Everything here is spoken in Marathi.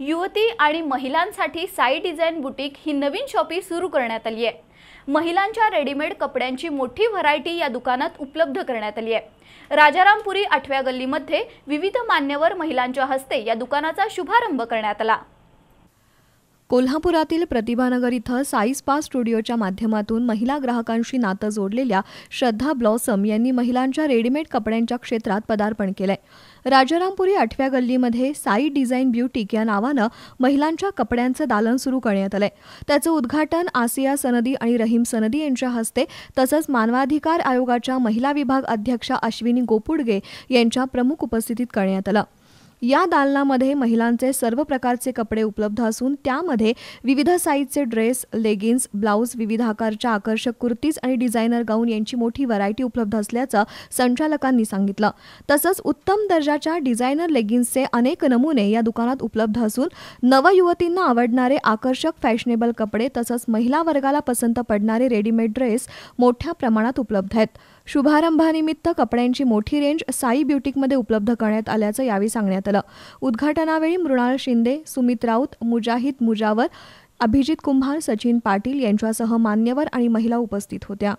युवती आणि महिलांसाठी साई डिझाईन बुटीक ही नवीन शॉपी सुरू करण्यात आली आहे महिलांच्या रेडीमेड कपड्यांची मोठी व्हरायटी या दुकानात उपलब्ध करण्यात आली आहे राजारामपुरी आठव्या गल्लीमध्ये विविध मान्यवर महिलांच्या हस्ते या दुकानाचा शुभारंभ करण्यात आला कोल्हापुरातील प्रतिभानगर इथं स्पा स्टुडिओच्या माध्यमातून महिला ग्राहकांशी नातं जोडलेल्या श्रद्धा ब्लॉसम यांनी महिलांच्या रेडीमेड कपड्यांच्या क्षेत्रात पदार्पण केलंय राजारामपुरी आठव्या गल्लीमध्ये साई डिझाईन ब्युटीक या नावानं महिलांच्या कपड्यांचं दालन सुरू करण्यात आलंय त्याचं उद्घाटन आसिया सनदी आणि रहीम सनदी यांच्या हस्ते तसंच मानवाधिकार आयोगाच्या महिला विभाग अध्यक्षा अश्विनी गोपुडगे यांच्या प्रमुख उपस्थितीत करण्यात आलं या दालनामध्ये महिलांचे सर्व प्रकारचे कपडे उपलब्ध असून त्यामध्ये विविध साईजचे ड्रेस लेगिन्स ब्लाऊज विविध आकारच्या आकर्षक कुर्तीज आणि डिझायनर गाऊन यांची मोठी व्हरायटी उपलब्ध असल्याचं संचालकांनी सांगितलं तसंच उत्तम दर्जाच्या डिझायनर लेगिन्सचे अनेक नमुने या दुकानात उपलब्ध असून नवयुवतींना आवडणारे आकर्षक फॅशनेबल कपडे तसंच महिला वर्गाला पसंत पडणारे रेडीमेड ड्रेस मोठ्या प्रमाणात उपलब्ध आहेत शुभारंभानिमित्त कपड्यांची मोठी रेंज साई ब्युटिकमध्ये उपलब्ध करण्यात आल्याचं यावेळी सांगण्यात आलं झालं उद्घाटनावेळी मृणाल शिंदे सुमित राऊत मुजाहिद मुजावर अभिजित कुंभार सचिन पाटील यांच्यासह मान्यवर आणि महिला उपस्थित होत्या